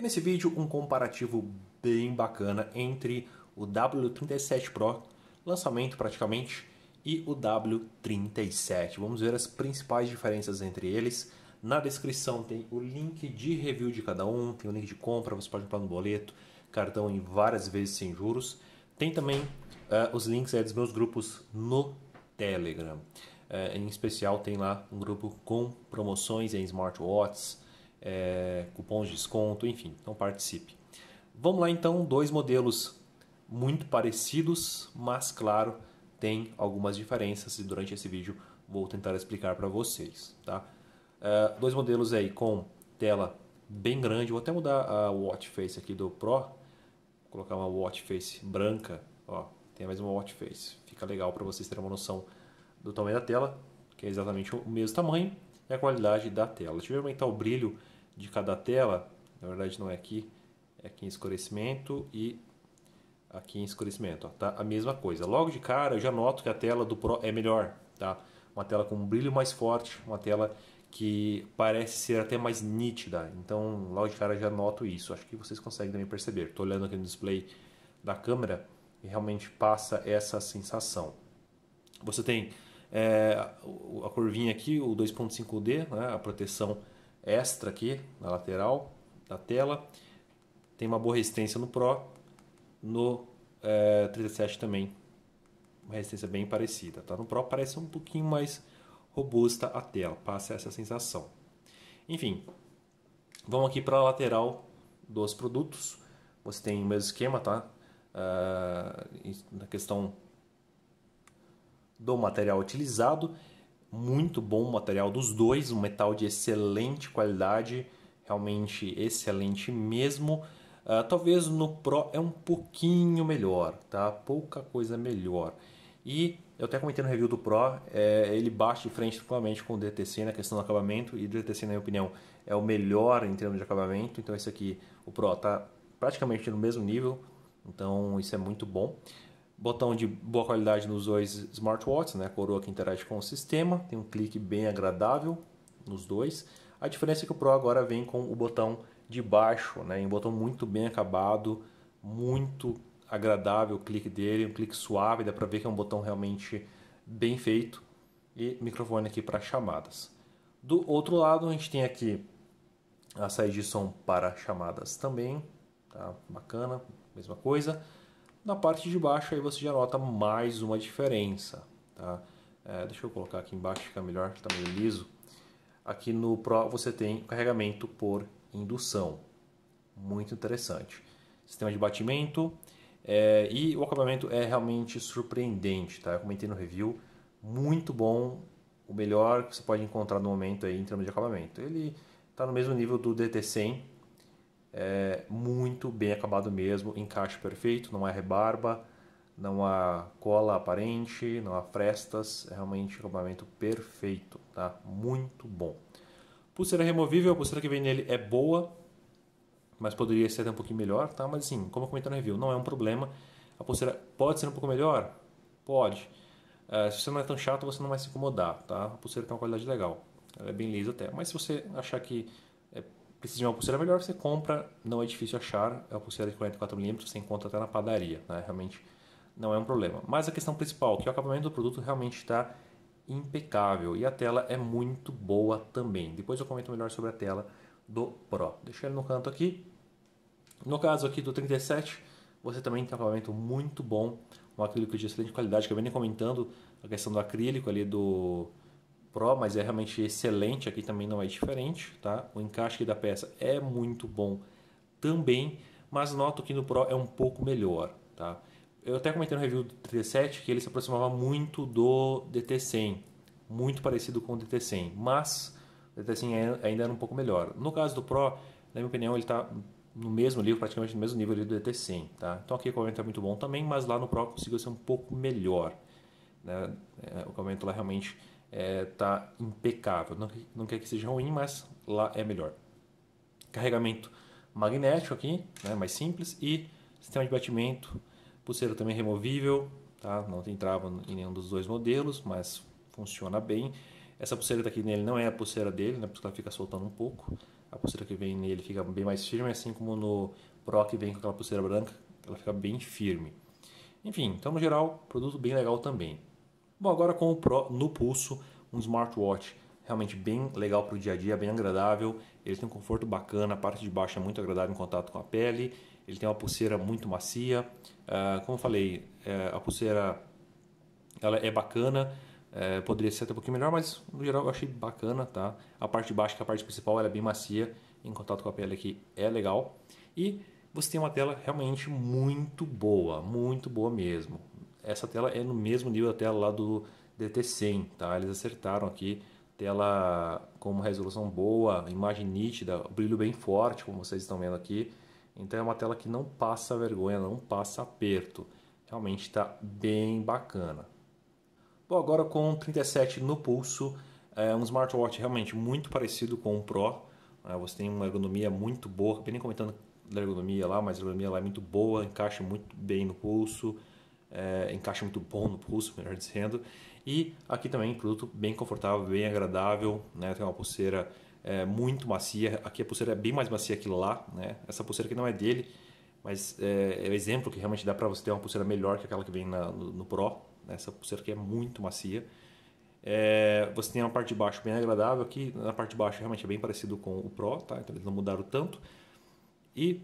E nesse vídeo um comparativo bem bacana entre o W37 Pro, lançamento praticamente, e o W37. Vamos ver as principais diferenças entre eles. Na descrição tem o link de review de cada um, tem o link de compra, você pode comprar no boleto, cartão em várias vezes sem juros. Tem também uh, os links é, dos meus grupos no Telegram. Uh, em especial tem lá um grupo com promoções em smartwatches, é, cupons de desconto, enfim, então participe. Vamos lá então, dois modelos muito parecidos, mas claro, tem algumas diferenças e durante esse vídeo vou tentar explicar para vocês. Tá? Uh, dois modelos aí com tela bem grande, vou até mudar a watch face aqui do Pro, vou colocar uma watch face branca, ó, tem mais uma watch face, fica legal para vocês terem uma noção do tamanho da tela, que é exatamente o mesmo tamanho e a qualidade da tela. Deixa eu aumentar é tá o brilho de cada tela, na verdade não é aqui, é aqui em escurecimento e aqui em escurecimento, ó, tá? A mesma coisa. Logo de cara eu já noto que a tela do Pro é melhor, tá? Uma tela com um brilho mais forte, uma tela que parece ser até mais nítida. Então, logo de cara já noto isso. Acho que vocês conseguem também perceber. Estou olhando aqui no display da câmera e realmente passa essa sensação. Você tem é, a curvinha aqui, o 2.5D, né, a proteção extra aqui na lateral da tela. Tem uma boa resistência no Pro, no é, 37 também. Uma resistência bem parecida. Tá? No Pro parece um pouquinho mais robusta a tela, passa essa sensação. Enfim, vamos aqui para a lateral dos produtos. Você tem o mesmo esquema, tá? Uh, na questão do material utilizado muito bom o material dos dois, um metal de excelente qualidade, realmente excelente mesmo. Uh, talvez no Pro é um pouquinho melhor, tá? Pouca coisa melhor. E eu até comentei no review do Pro, é, ele bate de frente totalmente com o DTC na questão do acabamento, e o DTC, na minha opinião, é o melhor em termos de acabamento, então esse aqui, o Pro, tá praticamente no mesmo nível, então isso é muito bom. Botão de boa qualidade nos dois smartwatches, né? A coroa que interage com o sistema, tem um clique bem agradável nos dois. A diferença é que o Pro agora vem com o botão de baixo, né? Um botão muito bem acabado, muito agradável o clique dele, um clique suave, dá para ver que é um botão realmente bem feito e microfone aqui para chamadas. Do outro lado, a gente tem aqui a saída de som para chamadas também, tá? Bacana, mesma coisa. Na parte de baixo aí você já nota mais uma diferença, tá? É, deixa eu colocar aqui embaixo, fica melhor, está meio liso. Aqui no Pro você tem carregamento por indução, muito interessante. Sistema de batimento é, e o acabamento é realmente surpreendente, tá? Eu comentei no review, muito bom, o melhor que você pode encontrar no momento aí em termos de acabamento. Ele está no mesmo nível do DT100, é muito bem acabado mesmo, encaixe perfeito, não há rebarba, não há cola aparente, não há frestas, é realmente um acabamento perfeito, tá? Muito bom. Pulseira removível, a pulseira que vem nele é boa, mas poderia ser até um pouquinho melhor, tá? Mas assim, como eu comentei no review, não é um problema. A pulseira pode ser um pouco melhor? Pode. Uh, se você não é tão chato, você não vai se incomodar, tá? A pulseira tem uma qualidade legal. Ela é bem lisa até. Mas se você achar que precisa de uma pulseira melhor, você compra, não é difícil achar, é uma pulseira de 44mm, você encontra até na padaria, né? realmente não é um problema. Mas a questão principal, que o acabamento do produto realmente está impecável e a tela é muito boa também. Depois eu comento melhor sobre a tela do Pro. Deixa ele no canto aqui. No caso aqui do 37, você também tem um acabamento muito bom, um acrílico de excelente qualidade, que eu venho comentando a questão do acrílico ali do Pro, mas é realmente excelente, aqui também não é diferente, tá? O encaixe da peça é muito bom também, mas noto que no Pro é um pouco melhor, tá? Eu até comentei no review do DT7 que ele se aproximava muito do DT100, muito parecido com o DT100, mas o DT100 é, ainda era um pouco melhor. No caso do Pro, na minha opinião, ele está no mesmo nível, praticamente no mesmo nível do DT100, tá? Então aqui o equipamento é muito bom também, mas lá no Pro conseguiu ser um pouco melhor, né? É, o equipamento lá realmente é, tá impecável. Não, não quer que seja ruim, mas lá é melhor. Carregamento magnético aqui, né, mais simples. E sistema de batimento, pulseira também removível, tá? Não tem trava em nenhum dos dois modelos, mas funciona bem. Essa pulseira aqui nele não é a pulseira dele, né? Porque ela fica soltando um pouco. A pulseira que vem nele fica bem mais firme, assim como no Pro que vem com aquela pulseira branca, ela fica bem firme. Enfim, então no geral, produto bem legal também. Bom, agora com o Pro no pulso, um smartwatch realmente bem legal para o dia a dia, bem agradável. Ele tem um conforto bacana, a parte de baixo é muito agradável em contato com a pele. Ele tem uma pulseira muito macia. Uh, como eu falei, uh, a pulseira ela é bacana. É, poderia ser até um pouquinho melhor, mas no geral eu achei bacana, tá? A parte de baixo, que é a parte principal, ela é bem macia. Em contato com a pele aqui é legal. E você tem uma tela realmente muito boa, muito boa mesmo essa tela é no mesmo nível da tela lá do DT100, tá? Eles acertaram aqui, tela com uma resolução boa, imagem nítida, brilho bem forte, como vocês estão vendo aqui. Então é uma tela que não passa vergonha, não passa aperto. Realmente está bem bacana. Bom, agora com 37 no pulso, é um smartwatch realmente muito parecido com o Pro. Né? Você tem uma ergonomia muito boa, bem nem comentando da ergonomia lá, mas a ergonomia lá é muito boa, encaixa muito bem no pulso é, muito bom no pulso, melhor dizendo. E aqui também, produto bem confortável, bem agradável, né? Tem uma pulseira é, muito macia. Aqui a pulseira é bem mais macia que lá, né? Essa pulseira aqui não é dele, mas é, é um exemplo que realmente dá para você ter uma pulseira melhor que aquela que vem na, no, no, Pro. Né? Essa pulseira aqui é muito macia. É, você tem uma parte de baixo bem agradável aqui, na parte de baixo realmente é bem parecido com o Pro, tá? Então eles não mudaram tanto. E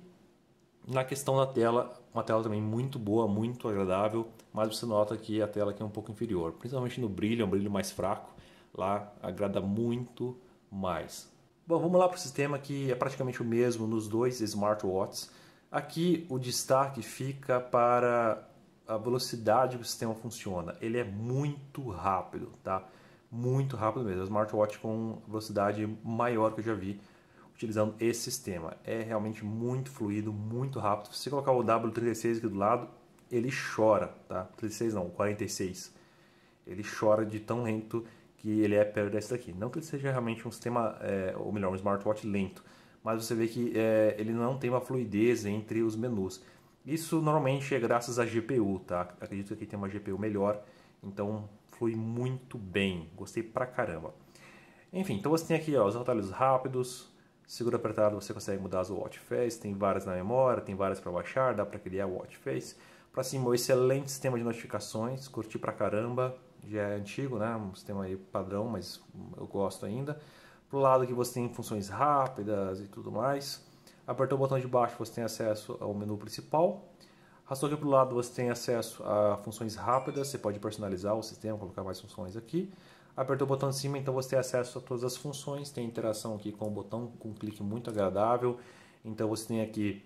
na questão da tela, uma tela também muito boa, muito agradável, mas você nota que a tela aqui é um pouco inferior, principalmente no brilho, é um brilho mais fraco, lá agrada muito mais. Bom, vamos lá para o sistema que é praticamente o mesmo nos dois smartwatches. Aqui o destaque fica para a velocidade que o sistema funciona. Ele é muito rápido, tá? Muito rápido mesmo. o é smartwatch com velocidade maior que eu já vi utilizando esse sistema. É realmente muito fluido, muito rápido. Se você colocar o W36 aqui do lado, ele chora, tá? 36 não, 46. Ele chora de tão lento que ele é perto desse daqui. Não que ele seja realmente um sistema, é, ou melhor, um smartwatch lento, mas você vê que é, ele não tem uma fluidez entre os menus. Isso normalmente é graças à GPU, tá? Acredito que tem uma GPU melhor, então flui muito bem. Gostei pra caramba. Enfim, então você tem aqui ó, os atalhos rápidos, Seguro apertado você consegue mudar as watch face, tem várias na memória, tem várias para baixar, dá para criar watch face. Para cima, um excelente sistema de notificações, curti pra caramba, já é antigo, né? Um sistema aí padrão, mas eu gosto ainda. Pro lado que você tem funções rápidas e tudo mais. Apertou o botão de baixo, você tem acesso ao menu principal. Arrastou aqui para o lado, você tem acesso a funções rápidas, você pode personalizar o sistema, colocar mais funções aqui. Apertou o botão de cima, então você tem acesso a todas as funções, tem interação aqui com o botão, com um clique muito agradável. Então você tem aqui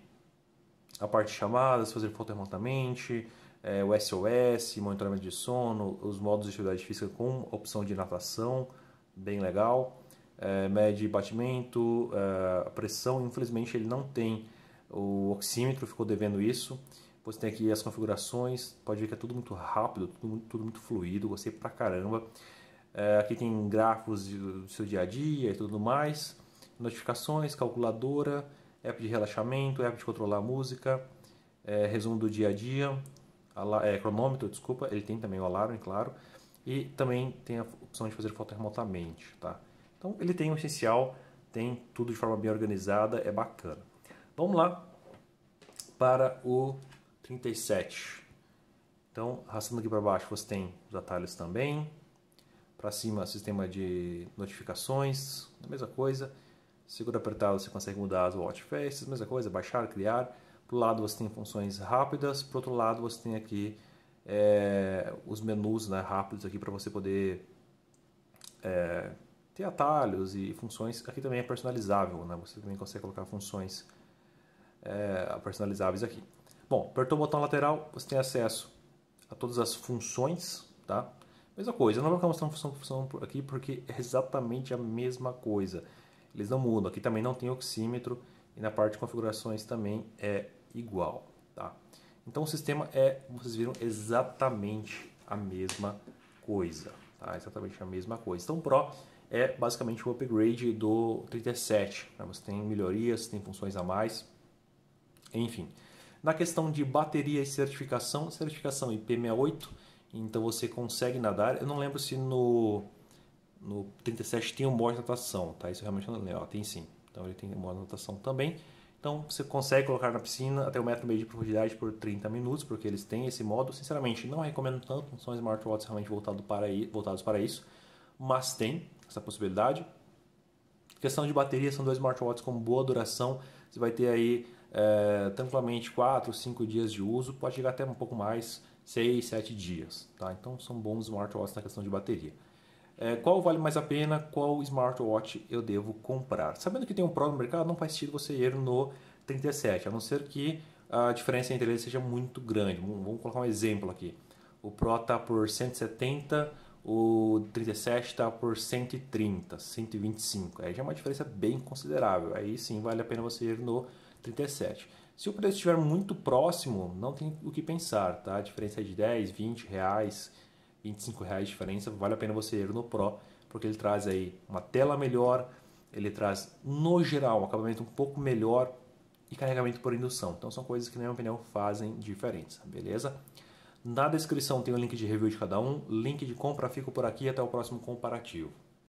a parte de chamadas, fazer foto remotamente, é, o SOS, monitoramento de sono, os modos de atividade física com opção de natação, bem legal. É, eh, mede batimento, é, pressão, infelizmente ele não tem o oxímetro, ficou devendo isso. Você tem aqui as configurações, pode ver que é tudo muito rápido, tudo, tudo muito fluido, gostei pra caramba. É, aqui tem gráficos do seu dia a dia e tudo mais, notificações, calculadora, app de relaxamento, app de controlar a música, é, resumo do dia a dia, ala, é, cronômetro, desculpa, ele tem também o alarme, claro, e também tem a opção de fazer foto remotamente, tá? Então ele tem o essencial, tem tudo de forma bem organizada, é bacana. Vamos lá para o 37. Então, arrastando aqui para baixo, você tem os atalhos também, para cima, sistema de notificações, a mesma coisa. Segura apertado, você consegue mudar as faces, mesma coisa, baixar, criar. Para o lado, você tem funções rápidas. Para outro lado, você tem aqui é, os menus né, rápidos aqui para você poder é, ter atalhos e funções. Aqui também é personalizável, né? você também consegue colocar funções é, personalizáveis aqui. Bom, apertou o botão lateral, você tem acesso a todas as funções, tá? Mesma coisa, eu não vou colocar mostrando função, função aqui porque é exatamente a mesma coisa. Eles não mudam. Aqui também não tem oxímetro e na parte de configurações também é igual. Tá? Então o sistema é, como vocês viram, exatamente a mesma coisa. Tá? Exatamente a mesma coisa. Então o Pro é basicamente o upgrade do 37. Né? Você tem melhorias, tem funções a mais, enfim. Na questão de bateria e certificação, certificação IP68 então você consegue nadar. Eu não lembro se no, no 37 tem um modo de natação, tá? Isso eu realmente não lembro. Ó, tem sim. Então ele tem um modo de natação também. Então você consegue colocar na piscina até um metro e meio de profundidade por 30 minutos, porque eles têm esse modo. Sinceramente, não recomendo tanto, não são smartwatches realmente voltado para, voltados para isso, mas tem essa possibilidade. Questão de bateria, são dois smartwatches com boa duração, você vai ter aí é, tranquilamente 4, 5 dias de uso, pode chegar até um pouco mais, 6, 7 dias. Tá? Então são bons smartwatches na questão de bateria. É, qual vale mais a pena? Qual smartwatch eu devo comprar? Sabendo que tem um Pro no mercado, não faz sentido você ir no 37, a não ser que a diferença entre eles seja muito grande. Vamos colocar um exemplo aqui. O Pro está por 170, o 37 está por 130, 125. Aí já é uma diferença bem considerável. Aí sim vale a pena você ir no 37. Se o preço estiver muito próximo, não tem o que pensar, tá? A diferença é de 10, 20 reais, 25 reais de diferença, vale a pena você ir no Pro, porque ele traz aí uma tela melhor, ele traz, no geral, um acabamento um pouco melhor e carregamento por indução. Então são coisas que, na minha opinião, fazem diferença, beleza? Na descrição tem o link de review de cada um, link de compra, fica por aqui até o próximo comparativo.